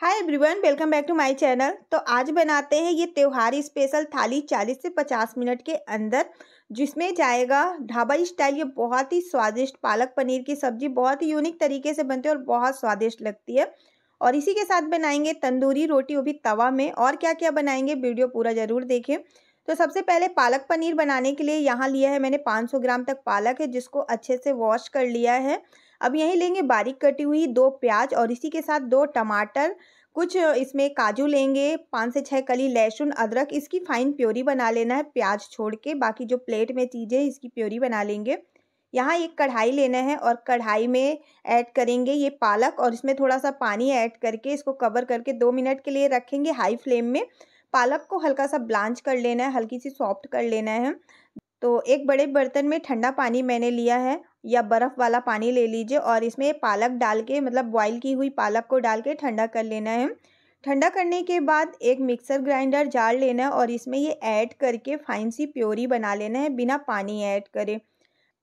hi everyone welcome back to my channel तो आज बनाते हैं ये त्योहारी स्पेशल थाली 40 से 50 मिनट के अंदर जिसमें जाएगा ढाबा स्टाइल ये बहुत ही स्वादिष्ट पालक पनीर की सब्ज़ी बहुत ही यूनिक तरीके से बनती है और बहुत स्वादिष्ट लगती है और इसी के साथ बनाएंगे तंदूरी रोटी वो भी तवा में और क्या क्या बनाएंगे वीडियो पूरा ज़रूर देखें तो सबसे पहले पालक पनीर बनाने के लिए यहाँ लिया है मैंने 500 ग्राम तक पालक है जिसको अच्छे से वॉश कर लिया है अब यहीं लेंगे बारीक कटी हुई दो प्याज और इसी के साथ दो टमाटर कुछ इसमें काजू लेंगे पाँच से छः कली लहसुन अदरक इसकी फ़ाइन प्योरी बना लेना है प्याज छोड़ के बाकी जो प्लेट में चीज़ें इसकी प्योरी बना लेंगे यहाँ एक कढ़ाई लेना है और कढ़ाई में ऐड करेंगे ये पालक और इसमें थोड़ा सा पानी ऐड करके इसको कवर करके दो मिनट के लिए रखेंगे हाई फ्लेम में पालक को हल्का सा ब्लांच कर लेना है हल्की सी सॉफ्ट कर लेना है तो एक बड़े बर्तन में ठंडा पानी मैंने लिया है या बर्फ़ वाला पानी ले लीजिए और इसमें पालक डाल के मतलब बॉईल की हुई पालक को डाल के ठंडा कर लेना है ठंडा करने के बाद एक मिक्सर ग्राइंडर जार लेना है और इसमें ये ऐड करके फाइन सी प्योरी बना लेना है बिना पानी ऐड करे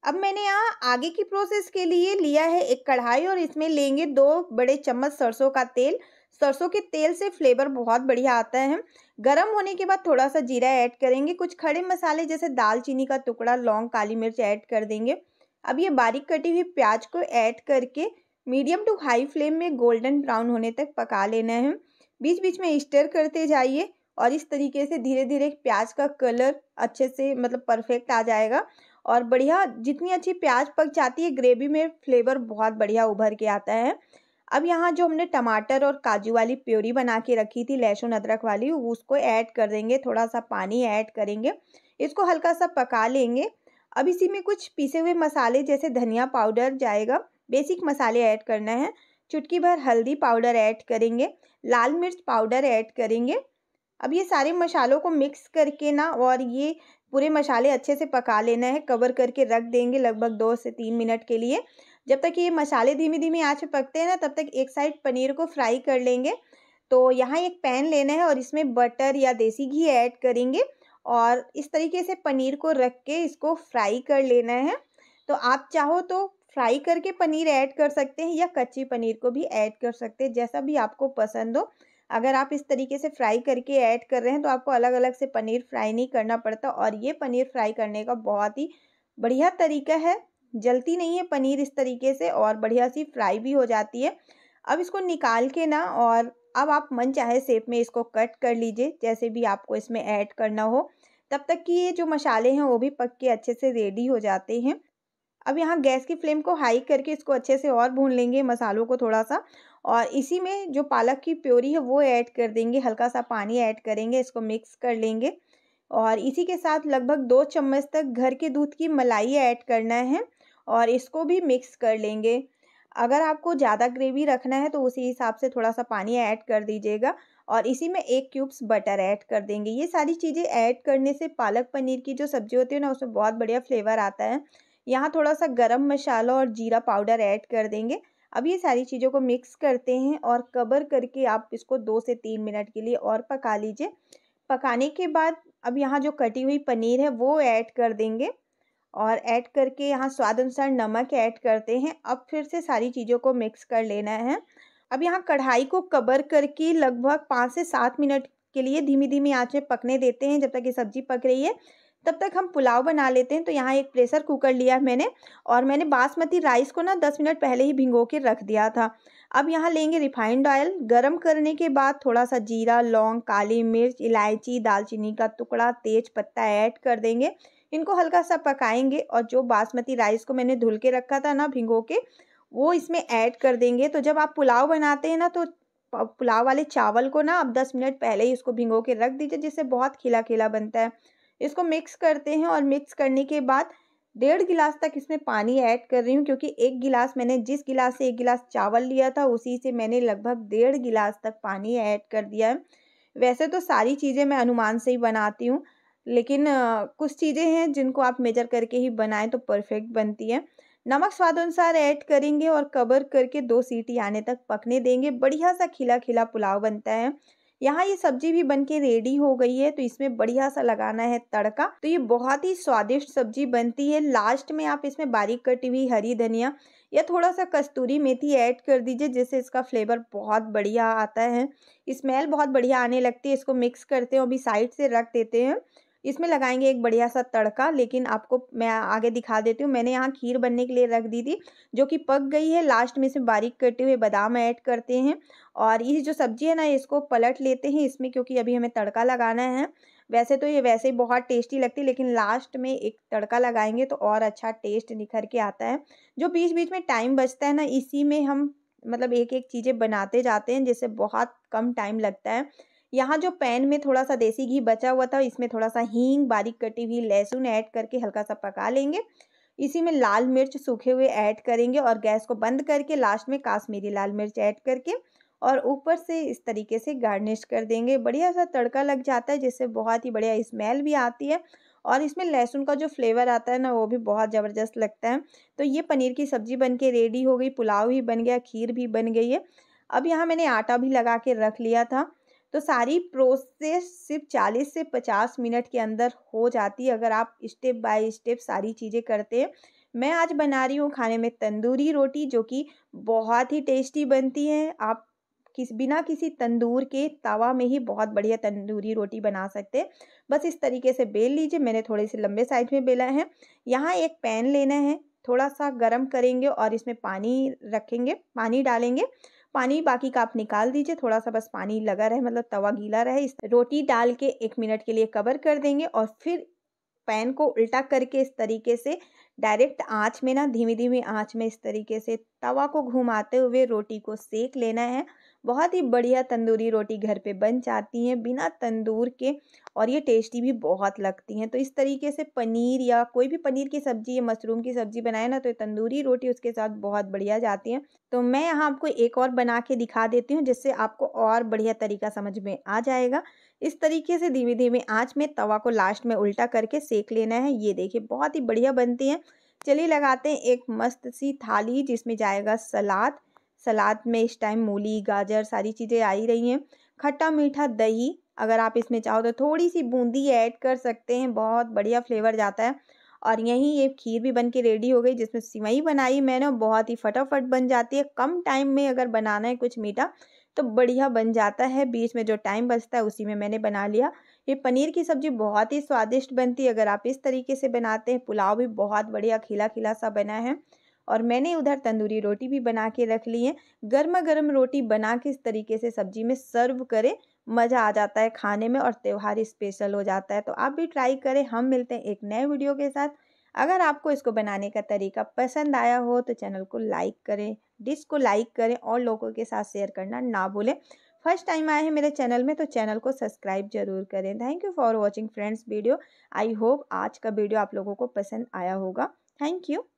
अब मैंने यहाँ आगे की प्रोसेस के लिए लिया है एक कढ़ाई और इसमें लेंगे दो बड़े चम्मच सरसों का तेल सरसों के तेल से फ्लेवर बहुत बढ़िया आता है गरम होने के बाद थोड़ा सा जीरा ऐड करेंगे कुछ खड़े मसाले जैसे दालचीनी का टुकड़ा लौंग काली मिर्च ऐड कर देंगे अब ये बारीक कटी हुई प्याज को ऐड करके मीडियम टू हाई फ्लेम में गोल्डन ब्राउन होने तक पका लेना है बीच बीच में स्टर करते जाइए और इस तरीके से धीरे धीरे प्याज का कलर अच्छे से मतलब परफेक्ट आ जाएगा और बढ़िया जितनी अच्छी प्याज पक जाती है ग्रेवी में फ्लेवर बहुत बढ़िया उभर के आता है अब यहाँ जो हमने टमाटर और काजू वाली प्योरी बना के रखी थी लहसुन अदरक वाली उसको ऐड कर देंगे थोड़ा सा पानी ऐड करेंगे इसको हल्का सा पका लेंगे अब इसी में कुछ पीसे हुए मसाले जैसे धनिया पाउडर जाएगा बेसिक मसाले ऐड करना है चुटकी भर हल्दी पाउडर ऐड करेंगे लाल मिर्च पाउडर ऐड करेंगे अब ये सारे मसालों को मिक्स करके ना और ये पूरे मसाले अच्छे से पका लेना है कवर करके रख देंगे लगभग दो से तीन मिनट के लिए जब तक ये मसाले धीमी धीमी आँच पे पकते हैं ना तब तक एक साइड पनीर को फ्राई कर लेंगे तो यहाँ एक पैन लेना है और इसमें बटर या देसी घी ऐड करेंगे और इस तरीके से पनीर को रख के इसको फ्राई कर लेना है तो आप चाहो तो फ्राई करके पनीर ऐड कर सकते हैं या कच्ची पनीर को भी ऐड कर सकते हैं जैसा भी आपको पसंद हो अगर आप इस तरीके से फ्राई करके ऐड कर रहे हैं तो आपको अलग अलग से पनीर फ्राई नहीं करना पड़ता और ये पनीर फ्राई करने का बहुत ही बढ़िया तरीका है जलती नहीं है पनीर इस तरीके से और बढ़िया सी फ्राई भी हो जाती है अब इसको निकाल के ना और अब आप मन चाहे सेप में इसको कट कर लीजिए जैसे भी आपको इसमें ऐड करना हो तब तक कि ये जो मसाले हैं वो भी पक के अच्छे से रेडी हो जाते हैं अब यहाँ गैस की फ्लेम को हाई करके इसको अच्छे से और भून लेंगे मसालों को थोड़ा सा और इसी में जो पालक की प्योरी है वो ऐड कर देंगे हल्का सा पानी ऐड करेंगे इसको मिक्स कर लेंगे और इसी के साथ लगभग दो चम्मच तक घर के दूध की मलाई ऐड करना है और इसको भी मिक्स कर लेंगे अगर आपको ज़्यादा ग्रेवी रखना है तो उसी हिसाब से थोड़ा सा पानी ऐड कर दीजिएगा और इसी में एक क्यूब्स बटर ऐड कर देंगे ये सारी चीज़ें ऐड करने से पालक पनीर की जो सब्ज़ी होती है ना उसमें बहुत बढ़िया फ्लेवर आता है यहाँ थोड़ा सा गरम मसाला और जीरा पाउडर ऐड कर देंगे अब ये सारी चीज़ों को मिक्स करते हैं और कवर करके आप इसको दो से तीन मिनट के लिए और पका लीजिए पकाने के बाद अब यहाँ जो कटी हुई पनीर है वो ऐड कर देंगे और ऐड करके यहाँ स्वाद अनुसार नमक ऐड करते हैं अब फिर से सारी चीज़ों को मिक्स कर लेना है अब यहाँ कढ़ाई को कवर करके लगभग पाँच से सात मिनट के लिए धीमी धीमी आँच में पकने देते हैं जब तक ये सब्ज़ी पक रही है तब तक हम पुलाव बना लेते हैं तो यहाँ एक प्रेशर कुकर लिया है मैंने और मैंने बासमती राइस को ना दस मिनट पहले ही भिंगो के रख दिया था अब यहाँ लेंगे रिफाइंड ऑयल गरम करने के बाद थोड़ा सा जीरा लौंग काली मिर्च इलायची दालचीनी का टुकड़ा तेज पत्ता ऐड कर देंगे इनको हल्का सा पकाएंगे और जो बासमती राइस को मैंने धुल के रखा था ना भिंगो के वो इसमें ऐड कर देंगे तो जब आप पुलाव बनाते हैं ना तो पुलाव वाले चावल को ना आप दस मिनट पहले ही उसको भिंगो के रख दीजिए जिससे बहुत खिला खिला बनता है इसको मिक्स करते हैं और मिक्स करने के बाद डेढ़ गिलास तक इसमें पानी ऐड कर रही हूँ क्योंकि एक गिलास मैंने जिस गिलास से एक गिलास चावल लिया था उसी से मैंने लगभग डेढ़ गिलास तक पानी ऐड कर दिया है वैसे तो सारी चीज़ें मैं अनुमान से ही बनाती हूँ लेकिन आ, कुछ चीज़ें हैं जिनको आप मेजर करके ही बनाएं तो परफेक्ट बनती है नमक स्वाद अनुसार ऐड करेंगे और कवर करके दो सीटी आने तक पकने देंगे बढ़िया सा खिला खिला पुलाव बनता है यहाँ ये सब्जी भी बन के रेडी हो गई है तो इसमें बढ़िया सा लगाना है तड़का तो ये बहुत ही स्वादिष्ट सब्जी बनती है लास्ट में आप इसमें बारीक कटी हुई हरी धनिया या थोड़ा सा कस्तूरी मेथी ऐड कर दीजिए जिससे इसका फ्लेवर बहुत बढ़िया आता है स्मेल बहुत बढ़िया आने लगती है इसको मिक्स करते हैं और भी साइड से रख देते हैं इसमें लगाएंगे एक बढ़िया सा तड़का लेकिन आपको मैं आगे दिखा देती हूँ मैंने यहाँ खीर बनने के लिए रख दी थी जो कि पक गई है लास्ट में इसमें बारीक कटे हुए बादाम ऐड करते हैं और ये जो सब्ज़ी है ना इसको पलट लेते हैं इसमें क्योंकि अभी हमें तड़का लगाना है वैसे तो ये वैसे ही बहुत टेस्टी लगती है लेकिन लास्ट में एक तड़का लगाएंगे तो और अच्छा टेस्ट निखर के आता है जो बीच बीच में टाइम बचता है ना इसी में हम मतलब एक एक चीज़ें बनाते जाते हैं जिससे बहुत कम टाइम लगता है यहाँ जो पैन में थोड़ा सा देसी घी बचा हुआ था इसमें थोड़ा सा हींग बारीक कटी हुई लहसुन ऐड करके हल्का सा पका लेंगे इसी में लाल मिर्च सूखे हुए ऐड करेंगे और गैस को बंद करके लास्ट में काश्मीरी लाल मिर्च ऐड करके और ऊपर से इस तरीके से गार्निश कर देंगे बढ़िया सा तड़का लग जाता है जिससे बहुत ही बढ़िया स्मेल भी आती है और इसमें लहसुन का जो फ्लेवर आता है ना वो भी बहुत ज़बरदस्त लगता है तो ये पनीर की सब्ज़ी बन के रेडी हो गई पुलाव भी बन गया खीर भी बन गई है अब यहाँ मैंने आटा भी लगा के रख लिया था तो सारी प्रोसेस सिर्फ चालीस से पचास मिनट के अंदर हो जाती है अगर आप स्टेप बाय स्टेप सारी चीज़ें करते हैं मैं आज बना रही हूँ खाने में तंदूरी रोटी जो कि बहुत ही टेस्टी बनती है आप किस बिना किसी तंदूर के तवा में ही बहुत बढ़िया तंदूरी रोटी बना सकते हैं बस इस तरीके से बेल लीजिए मैंने थोड़े से लंबे साइज में बेला है यहाँ एक पैन लेना है थोड़ा सा गर्म करेंगे और इसमें पानी रखेंगे पानी डालेंगे पानी बाकी का आप निकाल दीजिए थोड़ा सा बस पानी लगा रहे मतलब तवा गीला रहे इस रोटी डाल के एक मिनट के लिए कवर कर देंगे और फिर पैन को उल्टा करके इस तरीके से डायरेक्ट आँच में ना धीमी धीमी आँच में इस तरीके से तवा को घुमाते हुए रोटी को सेक लेना है बहुत ही बढ़िया तंदूरी रोटी घर पे बन जाती हैं बिना तंदूर के और ये टेस्टी भी बहुत लगती हैं तो इस तरीके से पनीर या कोई भी पनीर की सब्ज़ी या मशरूम की सब्ज़ी बनाए ना तो ये तंदूरी रोटी उसके साथ बहुत बढ़िया जाती है तो मैं यहाँ आपको एक और बना के दिखा देती हूँ जिससे आपको और बढ़िया तरीका समझ में आ जाएगा इस तरीके से धीमे धीमे आँच में तवा को लास्ट में उल्टा करके सेक लेना है ये देखिए बहुत ही बढ़िया बनती है चलिए लगाते हैं एक मस्त सी थाली जिसमें जाएगा सलाद सलाद में इस टाइम मूली गाजर सारी चीज़ें आ ही रही हैं खट्टा मीठा दही अगर आप इसमें चाहो तो थोड़ी सी बूंदी ऐड कर सकते हैं बहुत बढ़िया फ्लेवर जाता है और यहीं ये खीर भी बन के रेडी हो गई जिसमें सिवई बनाई मैंने बहुत ही फटाफट बन जाती है कम टाइम में अगर बनाना है कुछ मीठा तो बढ़िया बन जाता है बीच में जो टाइम बचता है उसी में मैंने बना लिया ये पनीर की सब्ज़ी बहुत ही स्वादिष्ट बनती है अगर आप इस तरीके से बनाते हैं पुलाव भी बहुत बढ़िया खिला खिला सा बना है और मैंने उधर तंदूरी रोटी भी बना के रख ली है गर्मा गर्म रोटी बना के इस तरीके से सब्जी में सर्व करें मज़ा आ जाता है खाने में और त्यौहार स्पेशल हो जाता है तो आप भी ट्राई करें हम मिलते हैं एक नए वीडियो के साथ अगर आपको इसको बनाने का तरीका पसंद आया हो तो चैनल को लाइक करें डिश को लाइक करें और लोगों के साथ शेयर करना ना भूलें फर्स्ट टाइम आए हैं मेरे चैनल में तो चैनल को सब्सक्राइब जरूर करें thank you for watching friends video I hope आज का वीडियो आप लोगों को पसंद आया होगा थैंक यू